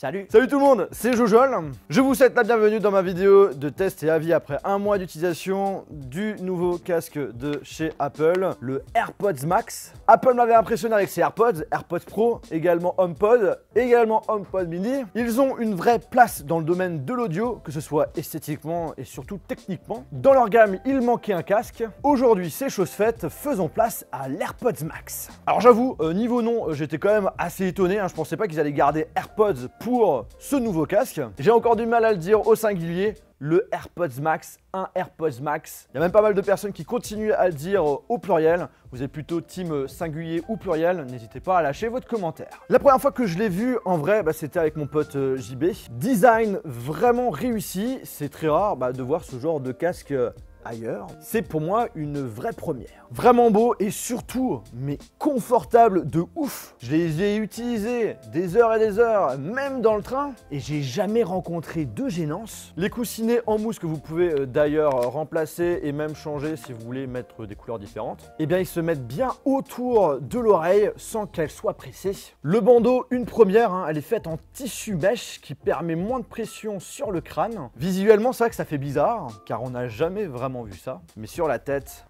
Salut Salut tout le monde, c'est Jojol. Je vous souhaite la bienvenue dans ma vidéo de test et avis après un mois d'utilisation du nouveau casque de chez Apple, le AirPods Max. Apple m'avait impressionné avec ses AirPods, AirPods Pro, également HomePod, également HomePod Mini. Ils ont une vraie place dans le domaine de l'audio, que ce soit esthétiquement et surtout techniquement. Dans leur gamme, il manquait un casque. Aujourd'hui, c'est chose faite, faisons place à l'AirPods Max. Alors j'avoue, euh, niveau nom, euh, j'étais quand même assez étonné, hein. je pensais pas qu'ils allaient garder AirPods pour pour ce nouveau casque. J'ai encore du mal à le dire au singulier, le AirPods Max, un AirPods Max. Il y a même pas mal de personnes qui continuent à le dire au pluriel. Vous êtes plutôt team singulier ou pluriel, n'hésitez pas à lâcher votre commentaire. La première fois que je l'ai vu en vrai, bah, c'était avec mon pote euh, JB. Design vraiment réussi, c'est très rare bah, de voir ce genre de casque euh, ailleurs. C'est pour moi une vraie première. Vraiment beau et surtout, mais confortable de ouf. Je les ai utilisés des heures et des heures, même dans le train, et j'ai jamais rencontré de gênance. Les coussinets en mousse que vous pouvez euh, d'ailleurs remplacer et même changer si vous voulez mettre des couleurs différentes, eh bien ils se mettent bien autour de l'oreille sans qu'elle soit pressée. Le bandeau, une première, hein, elle est faite en tissu mèche qui permet moins de pression sur le crâne. Visuellement, c'est vrai que ça fait bizarre, car on n'a jamais vraiment vu ça. Mais sur la tête,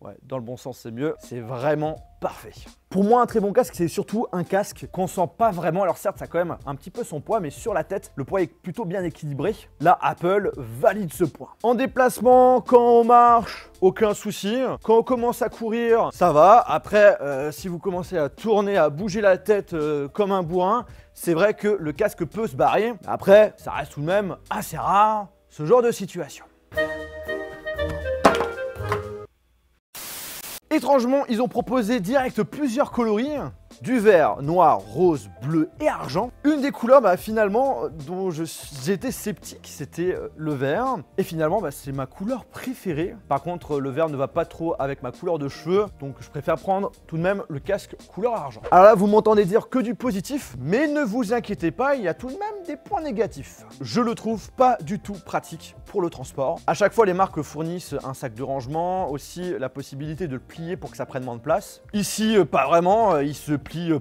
ouais, dans le bon sens, c'est mieux. C'est vraiment parfait. Pour moi, un très bon casque, c'est surtout un casque qu'on sent pas vraiment. Alors certes, ça a quand même un petit peu son poids, mais sur la tête, le poids est plutôt bien équilibré. Là, Apple valide ce point. En déplacement, quand on marche, aucun souci. Quand on commence à courir, ça va. Après, euh, si vous commencez à tourner, à bouger la tête euh, comme un bourrin, c'est vrai que le casque peut se barrer. Après, ça reste tout de même assez rare, ce genre de situation. Étrangement, ils ont proposé direct plusieurs coloris du vert, noir, rose, bleu et argent. Une des couleurs bah, finalement dont j'étais sceptique, c'était euh, le vert. Et finalement, bah, c'est ma couleur préférée. Par contre, le vert ne va pas trop avec ma couleur de cheveux, donc je préfère prendre tout de même le casque couleur argent. Alors là, vous m'entendez dire que du positif, mais ne vous inquiétez pas, il y a tout de même des points négatifs. Je le trouve pas du tout pratique pour le transport. À chaque fois, les marques fournissent un sac de rangement, aussi la possibilité de le plier pour que ça prenne moins de place. Ici, euh, pas vraiment, euh, il se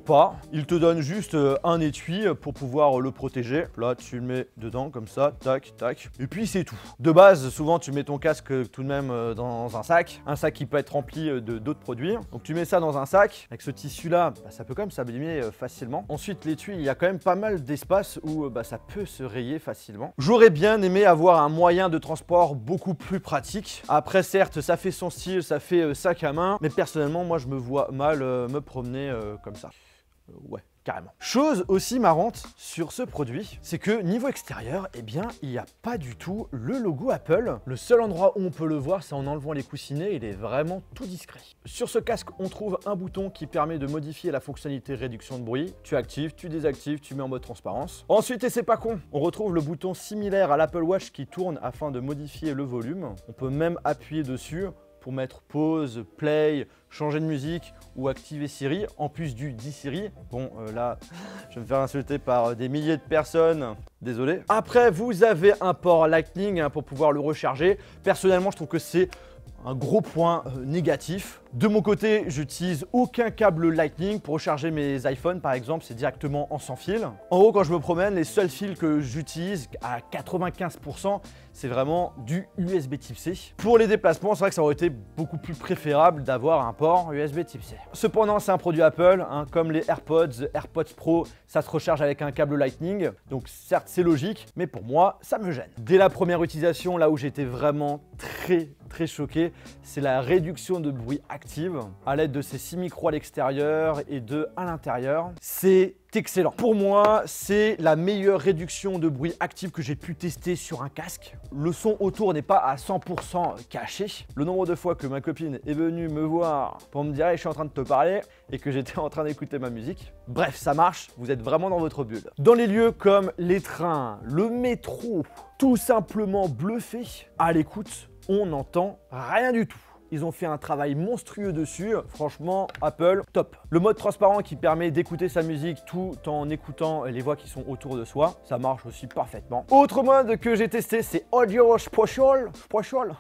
pas. Il te donne juste euh, un étui pour pouvoir euh, le protéger. Là, tu le mets dedans comme ça, tac, tac. Et puis c'est tout. De base, souvent, tu mets ton casque tout de même euh, dans un sac. Un sac qui peut être rempli de d'autres produits. Donc tu mets ça dans un sac. Avec ce tissu-là, bah, ça peut quand même s'abîmer facilement. Ensuite, l'étui, il y a quand même pas mal d'espace où bah, ça peut se rayer facilement. J'aurais bien aimé avoir un moyen de transport beaucoup plus pratique. Après, certes, ça fait son style, ça fait sac à main. Mais personnellement, moi, je me vois mal me promener comme ça. Euh, ouais, carrément. Chose aussi marrante sur ce produit, c'est que niveau extérieur, eh bien, il n'y a pas du tout le logo Apple. Le seul endroit où on peut le voir, c'est en enlevant les coussinets, il est vraiment tout discret. Sur ce casque, on trouve un bouton qui permet de modifier la fonctionnalité réduction de bruit. Tu actives, tu désactives, tu mets en mode transparence. Ensuite, et c'est pas con, on retrouve le bouton similaire à l'Apple Watch qui tourne afin de modifier le volume. On peut même appuyer dessus mettre pause, play, changer de musique ou activer Siri, en plus du dit Siri. Bon, euh, là, je vais me faire insulter par euh, des milliers de personnes, désolé. Après, vous avez un port Lightning hein, pour pouvoir le recharger. Personnellement, je trouve que c'est un gros point euh, négatif de mon côté, j'utilise aucun câble Lightning pour recharger mes iPhones par exemple, c'est directement en sans fil. En gros, quand je me promène, les seuls fils que j'utilise à 95%, c'est vraiment du USB type C. Pour les déplacements, c'est vrai que ça aurait été beaucoup plus préférable d'avoir un port USB type C. Cependant, c'est un produit Apple, hein, comme les AirPods, AirPods Pro, ça se recharge avec un câble Lightning. Donc certes, c'est logique, mais pour moi, ça me gêne. Dès la première utilisation, là où j'étais vraiment très très choqué, c'est la réduction de bruit à l'aide de ces 6 micros à l'extérieur et de à l'intérieur. C'est excellent. Pour moi, c'est la meilleure réduction de bruit active que j'ai pu tester sur un casque. Le son autour n'est pas à 100% caché. Le nombre de fois que ma copine est venue me voir pour me dire je suis en train de te parler et que j'étais en train d'écouter ma musique. Bref, ça marche, vous êtes vraiment dans votre bulle. Dans les lieux comme les trains, le métro, tout simplement bluffé, à l'écoute, on n'entend rien du tout. Ils ont fait un travail monstrueux dessus. Franchement, Apple, top. Le mode transparent qui permet d'écouter sa musique tout en écoutant les voix qui sont autour de soi. Ça marche aussi parfaitement. Autre mode que j'ai testé, c'est Audio Special.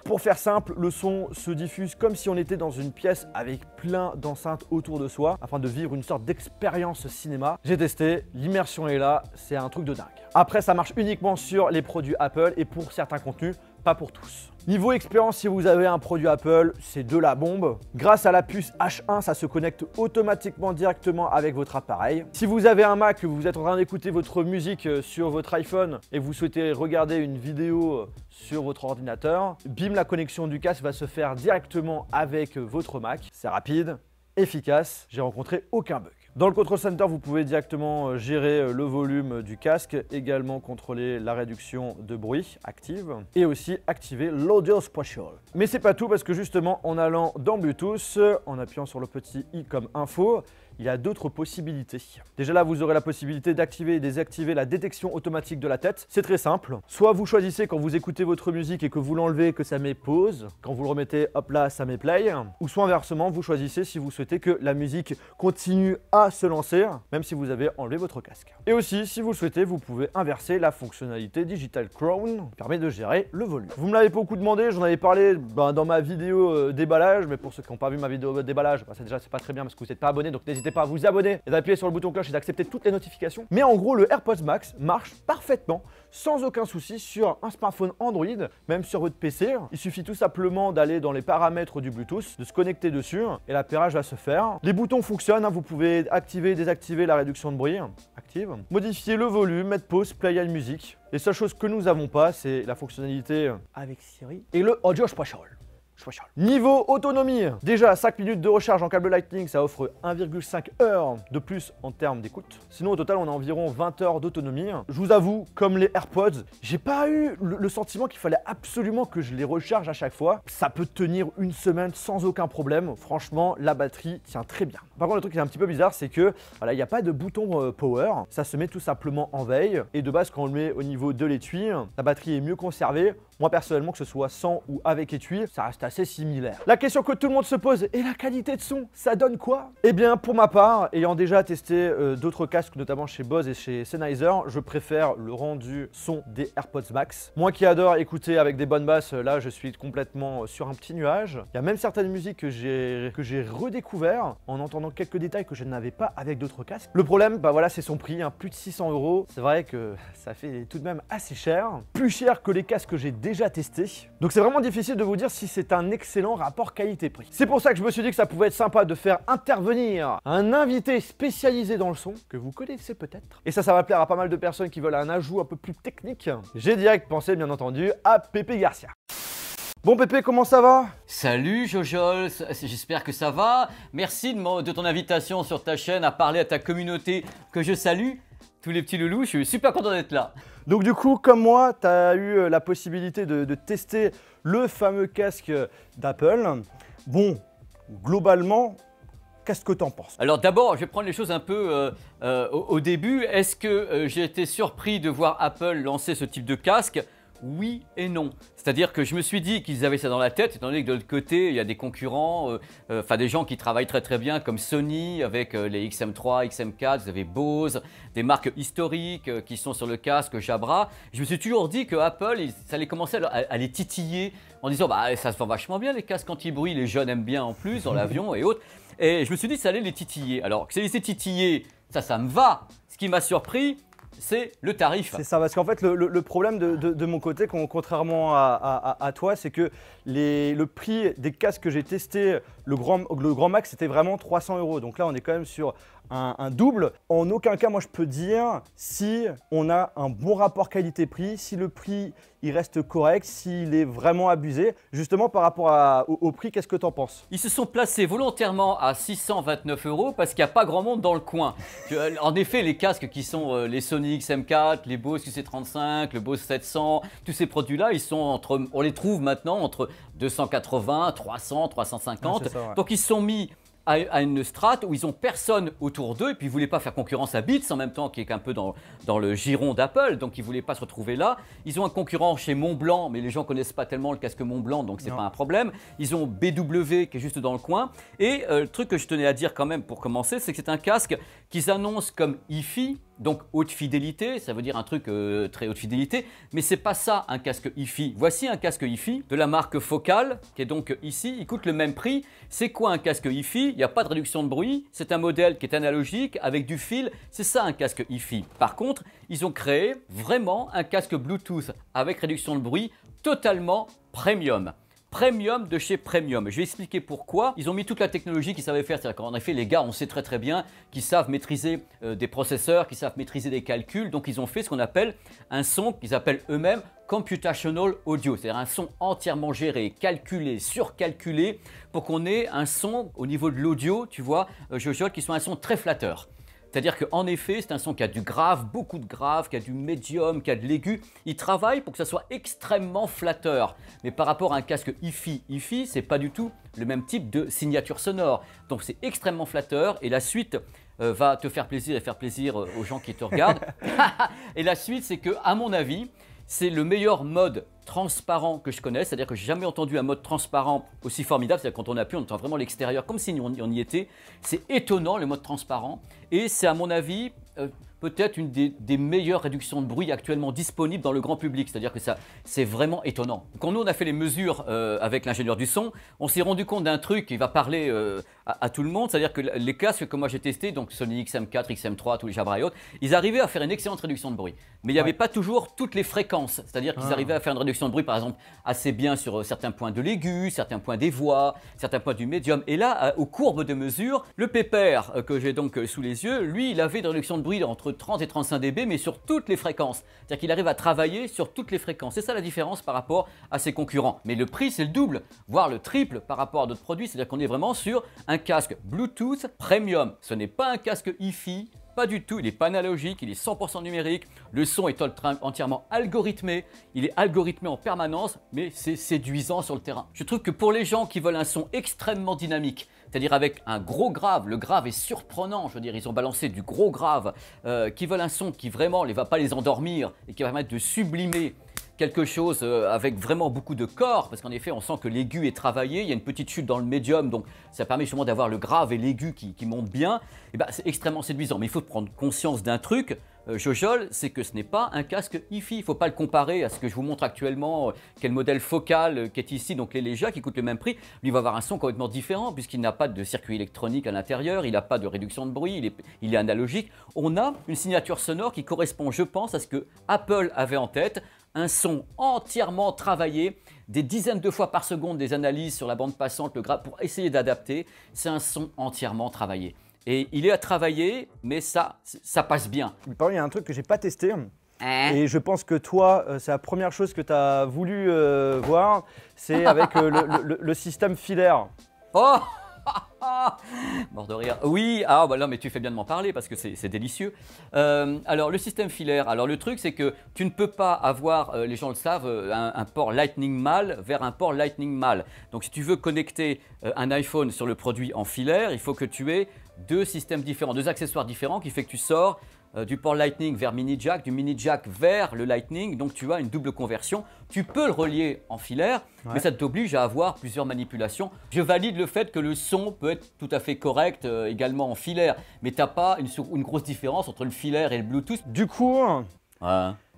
Pour faire simple, le son se diffuse comme si on était dans une pièce avec plein d'enceintes autour de soi afin de vivre une sorte d'expérience cinéma. J'ai testé, l'immersion est là, c'est un truc de dingue. Après, ça marche uniquement sur les produits Apple et pour certains contenus pas pour tous. Niveau expérience, si vous avez un produit Apple, c'est de la bombe. Grâce à la puce H1, ça se connecte automatiquement directement avec votre appareil. Si vous avez un Mac, vous êtes en train d'écouter votre musique euh, sur votre iPhone et vous souhaitez regarder une vidéo euh, sur votre ordinateur, bim, la connexion du casque va se faire directement avec votre Mac. C'est rapide, efficace, j'ai rencontré aucun bug. Dans le Control Center, vous pouvez directement euh, gérer euh, le volume du casque, également contrôler la réduction de bruit active et aussi activer l'audio spatial. Mais c'est pas tout parce que justement en allant dans Bluetooth, en appuyant sur le petit i comme info, il y a d'autres possibilités. Déjà là, vous aurez la possibilité d'activer et désactiver la détection automatique de la tête. C'est très simple. Soit vous choisissez quand vous écoutez votre musique et que vous l'enlevez que ça met pause. Quand vous le remettez, hop là, ça met play. Ou soit inversement, vous choisissez si vous souhaitez que la musique continue à se lancer, même si vous avez enlevé votre casque. Et aussi, si vous le souhaitez, vous pouvez inverser la fonctionnalité Digital Crown, qui permet de gérer le volume. Vous me l'avez beaucoup demandé, j'en avais parlé ben, dans ma vidéo euh, déballage, mais pour ceux qui n'ont pas vu ma vidéo euh, déballage, ben, c'est déjà c'est pas très bien parce que vous n'êtes pas abonné, donc n'hésitez pas vous abonner et d'appuyer sur le bouton cloche et d'accepter toutes les notifications. Mais en gros, le AirPods Max marche parfaitement, sans aucun souci, sur un smartphone Android, même sur votre PC. Il suffit tout simplement d'aller dans les paramètres du Bluetooth, de se connecter dessus et l'appairage va se faire. Les boutons fonctionnent, hein, vous pouvez activer désactiver la réduction de bruit. Active. Modifier le volume, mettre pause, play à musique. Les seules choses que nous avons pas, c'est la fonctionnalité euh, avec Siri et le audio special. Niveau autonomie, déjà 5 minutes de recharge en câble Lightning, ça offre 1,5 heures de plus en termes d'écoute. Sinon, au total, on a environ 20 heures d'autonomie. Je vous avoue, comme les AirPods, j'ai pas eu le, sentiment qu'il fallait absolument que je les recharge à chaque fois. Ça peut tenir une semaine sans aucun problème. Franchement, la batterie tient très bien. Par contre, le truc qui est un petit peu bizarre, c'est que voilà, il n'y a pas de bouton euh, power. Ça se met tout simplement en veille. Et de base, quand on le met au niveau de l'étui, la batterie est mieux conservée. Moi, personnellement, que ce soit sans ou avec étui, ça reste à similaire. La question que tout le monde se pose est la qualité de son, ça donne quoi Eh bien pour ma part, ayant déjà testé euh, d'autres casques, notamment chez Bose et chez Sennheiser, je préfère le rendu son des AirPods Max. Moi qui adore écouter avec des bonnes basses, là je suis complètement euh, sur un petit nuage. Il y a même certaines musiques que j'ai que j'ai redécouvert en entendant quelques détails que je n'avais pas avec d'autres casques. Le problème, bah voilà, c'est son prix, un hein, plus de 600 euros. C'est vrai que ça fait tout de même assez cher, plus cher que les casques que j'ai déjà testés. Donc c'est vraiment difficile de vous dire si c'est un excellent rapport qualité-prix. C'est pour ça que je me suis dit que ça pouvait être sympa de faire intervenir un invité spécialisé dans le son, que vous connaissez peut-être. Et ça, ça va plaire à pas mal de personnes qui veulent un ajout un peu plus technique. J'ai direct pensé, bien entendu, à Pépé Garcia. Bon Pépé, comment ça va Salut Jojol, j'espère que ça va. Merci de ton invitation sur ta chaîne à parler à ta communauté que je salue tous les petits loulous, je suis super content d'être là. Donc du coup, comme moi, tu as eu euh, la possibilité de, tester le fameux casque euh, d'Apple. Bon, globalement, qu'est-ce que tu en penses Alors d'abord, je vais prendre les choses un peu euh, au, début. Est-ce que j'ai été surpris de voir Apple lancer ce type de casque oui et non. C'est-à-dire que je me suis dit qu'ils avaient ça dans la tête, étant donné que de l'autre côté, il y a des concurrents, euh, euh, enfin des gens qui travaillent très très bien, comme Sony avec euh, les XM3, XM4, vous avez Bose, des marques historiques qui sont sur le casque, Jabra. Je me suis toujours dit que Apple, ça allait commencer à, les titiller en disant bah ça se vend vachement bien les casques anti-bruit, les jeunes aiment bien en plus dans l'avion et autres. Et je me suis dit ça allait les titiller. Alors que ça les titiller, ça, ça me va. Ce qui m'a surpris, c'est le tarif. C'est ça, parce qu'en fait, le, problème de, mon côté, contrairement à, toi, c'est que les, le prix des casques que j'ai testé, le grand, le grand max, c'était vraiment 300 euros. Donc là, on est quand même sur un, double. En aucun cas, moi, je peux dire si on a un bon rapport qualité-prix, si le prix il reste correct, s'il est vraiment abusé. Justement, par rapport à, au, prix, qu'est-ce que tu en penses Ils se sont placés volontairement à 629 euros parce qu'il n'y a pas grand monde dans le coin. en effet, les casques qui sont euh, les Sony XM4, les Bose QC35, le Bose 700, tous ces produits-là, ils sont entre, on les trouve maintenant entre 280, 300, 350. Donc ils sont mis à, une strate où ils ont personne autour d'eux, et puis ils voulaient pas faire concurrence à Beats en même temps, qui est un peu dans, dans le giron d'Apple, donc ils voulaient pas se retrouver là. Ils ont un concurrent chez Montblanc, mais les gens connaissent pas tellement le casque Montblanc, donc c'est pas un problème. Ils ont BW qui est juste dans le coin. Et euh, le truc que je tenais à dire quand même pour commencer, c'est que c'est un casque qu'ils annoncent comme IFI, donc haute fidélité, ça veut dire un truc euh, très haute fidélité, mais c'est pas ça un casque IFI. Voici un casque IFI de la marque Focal, qui est donc ici, il coûte le même prix. C'est quoi un casque IFI Il n'y a pas de réduction de bruit, c'est un modèle qui est analogique, avec du fil, c'est ça un casque IFI. Par contre, ils ont créé vraiment un casque Bluetooth avec réduction de bruit totalement premium premium de chez premium. je vais expliquer pourquoi. Ils ont mis toute la technologie qu'ils savaient faire. C'est-à-dire qu'en effet, les gars, on sait très très bien qu'ils savent maîtriser euh, des processeurs, qu'ils savent maîtriser des calculs. Donc ils ont fait ce qu'on appelle un son qu'ils appellent eux-mêmes computational audio, c'est-à-dire un son entièrement géré, calculé, surcalculé, pour qu'on ait un son au niveau de l'audio, tu vois, euh, qui soit un son très flatteur. C'est-à-dire qu'en effet, c'est un son qui a du grave, beaucoup de grave, qui a du médium, qui a de l'aigu. Il travaille pour que ça soit extrêmement flatteur. Mais par rapport à un casque hi-fi, hi-fi, c'est pas du tout le même type de signature sonore. Donc c'est extrêmement flatteur et la suite euh, va te faire plaisir et faire plaisir euh, aux gens qui te regardent. et la suite, c'est que, à mon avis, c'est le meilleur mode transparent que je connais, c'est-à-dire que j'ai jamais entendu un mode transparent aussi formidable, c'est-à-dire quand on appuie, on entend vraiment l'extérieur, comme si on, y était. C'est étonnant le mode transparent, et c'est à mon avis euh, peut-être une des, meilleures réductions de bruit actuellement disponibles dans le grand public. C'est-à-dire que ça, c'est vraiment étonnant. Quand nous, on a fait les mesures euh, avec l'ingénieur du son, on s'est rendu compte d'un truc, qui va parler euh, à, tout le monde, c'est-à-dire que les casques que moi j'ai testés, donc Sony XM4, XM3, tous les Jabra et autres, ils arrivaient à faire une excellente réduction de bruit. Mais il n'y avait pas toujours toutes les fréquences. C'est-à-dire qu'ils ah. arrivaient à faire une réduction de bruit, par exemple, assez bien sur euh, certains points de l'aigu, certains points des voix, certains points du médium. Et là, aux courbes de mesure, le pépère que j'ai donc sous les yeux, lui, il avait une réduction de bruit entre 30 et 35 dB, mais sur toutes les fréquences. C'est-à-dire qu'il arrive à travailler sur toutes les fréquences. C'est ça la différence par rapport à ses concurrents. Mais le prix, c'est le double, voire le triple par rapport à d'autres produits. C'est-à-dire qu'on est vraiment sur un casque Bluetooth premium. Ce n'est pas un casque hi pas du tout, il est pas analogique, il est 100% numérique, le son est entièrement algorithmé, il est algorithmé en permanence, mais c'est séduisant sur le terrain. Je trouve que pour les gens qui veulent un son extrêmement dynamique, c'est-à-dire avec un gros grave, le grave est surprenant, je veux dire, ils ont balancé du gros grave, euh, qui veulent un son qui vraiment ne va pas les endormir et qui va permettre de sublimer quelque chose euh, avec vraiment beaucoup de corps, parce qu'en effet, on sent que l'aigu est travaillé, il y a une petite chute dans le médium, donc ça permet justement d'avoir le grave et l'aigu qui, qui monte bien. Et eh ben, c'est extrêmement séduisant, mais il faut prendre conscience d'un truc. Euh, Jojol, c'est que ce n'est pas un casque IFI. Il ne faut pas le comparer à ce que je vous montre actuellement, euh, quel modèle focal qui est ici, donc les qui coûte le même prix. Lui va avoir un son complètement différent, puisqu'il n'a pas de circuit électronique à l'intérieur, il n'a pas de réduction de bruit, il est analogique. On a une signature sonore qui correspond, je pense, à ce que Apple avait en tête, un son entièrement travaillé, des dizaines de fois par seconde des analyses sur la bande passante, le graphe pour essayer d'adapter. C'est un son entièrement travaillé. Et il est à travailler, mais ça, ça passe bien. Par il y a un truc que j'ai pas testé. Hein et je pense que toi, euh, c'est la première chose que tu as voulu euh, voir, c'est avec euh, le, le système filaire. Oh Mort de rire. Oui, ah bah mais tu fais bien de m'en parler parce que c'est délicieux. Euh, alors, le système filaire. Alors, le truc, c'est que tu ne peux pas avoir, euh, les gens le savent, euh, un, port Lightning mâle vers un port Lightning mâle. Donc, si tu veux connecter un iPhone sur le produit en filaire, il faut que tu aies deux systèmes différents, deux accessoires différents qui fait que tu sors euh, du port Lightning vers mini jack, du mini jack vers le Lightning, donc tu as une double conversion. Tu peux le relier en filaire, mais ça t'oblige à avoir plusieurs manipulations. Je valide le fait que le son peut être tout à fait correct euh, également en filaire, mais t'as pas une, grosse différence entre le filaire et le Bluetooth. Du coup,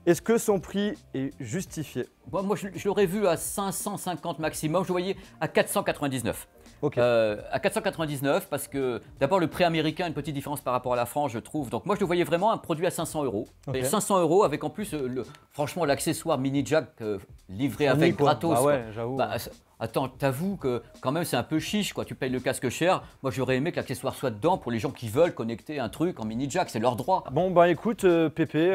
Est-ce que son prix est justifié Moi, je, l'aurais vu à 550 maximum, je voyais à 499. Okay. Euh, à 499 parce que d'abord le prix américain, une petite différence par rapport à la France, je trouve. Donc moi je le voyais vraiment un produit à 500 euros. Et 500 euros avec en plus euh, le, franchement l'accessoire mini jack euh, livré ah avec gratos. Ah ouais, j'avoue. Bah, attends, t'avoues que quand même c'est un peu chiche quoi. Tu payes le casque cher. Moi j'aurais aimé que l'accessoire soit dedans pour les gens qui veulent connecter un truc en mini jack, c'est leur droit. Bon ben écoute euh, Pépé,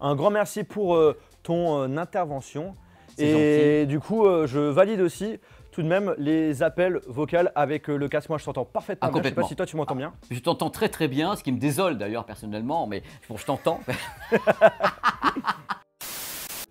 un, grand merci pour ton intervention. Et du coup, je valide aussi tout de même les appels vocaux avec euh, le casque. Moi, je t'entends parfaitement. Ah, sais pas si toi, tu m'entends ah, bien. Je t'entends très très bien, ce qui me désole d'ailleurs personnellement, mais bon, je t'entends.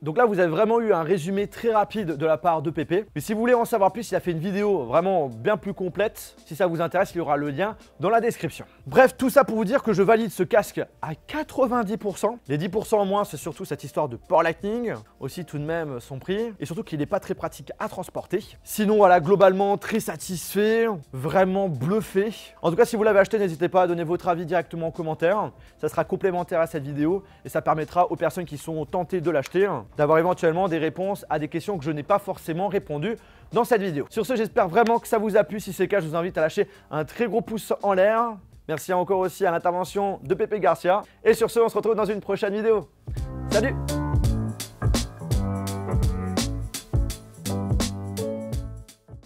Donc là, vous avez vraiment eu un résumé très rapide de la part de Pépé. Mais si vous voulez en savoir plus, il a fait une vidéo vraiment bien plus complète. Si ça vous intéresse, il y aura le lien dans la description. Bref, tout ça pour vous dire que je valide ce casque à 90%. Les 10% en moins, c'est surtout cette histoire de port lightning. Aussi tout de même son prix. Et surtout qu'il n'est pas très pratique à transporter. Sinon, voilà, globalement, très satisfait. Vraiment bluffé. En tout cas, si vous l'avez acheté, n'hésitez pas à donner votre avis directement en commentaire. Ça sera complémentaire à cette vidéo et ça permettra aux personnes qui sont tentées de l'acheter d'avoir éventuellement des réponses à des questions que je n'ai pas forcément répondues dans cette vidéo. Sur ce, j'espère vraiment que ça vous a plu. Si c'est le cas, je vous invite à lâcher un très gros pouce en l'air. Merci encore aussi à l'intervention de Pépé Garcia. Et sur ce, on se retrouve dans une prochaine vidéo. Salut